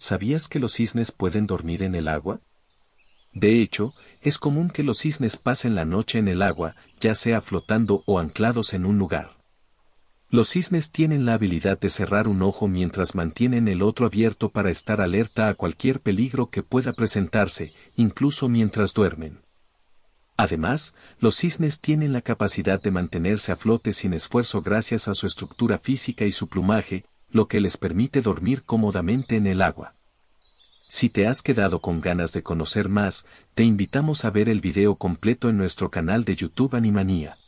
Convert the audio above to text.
¿Sabías que los cisnes pueden dormir en el agua? De hecho, es común que los cisnes pasen la noche en el agua, ya sea flotando o anclados en un lugar. Los cisnes tienen la habilidad de cerrar un ojo mientras mantienen el otro abierto para estar alerta a cualquier peligro que pueda presentarse, incluso mientras duermen. Además, los cisnes tienen la capacidad de mantenerse a flote sin esfuerzo gracias a su estructura física y su plumaje, lo que les permite dormir cómodamente en el agua. Si te has quedado con ganas de conocer más, te invitamos a ver el video completo en nuestro canal de YouTube Animanía.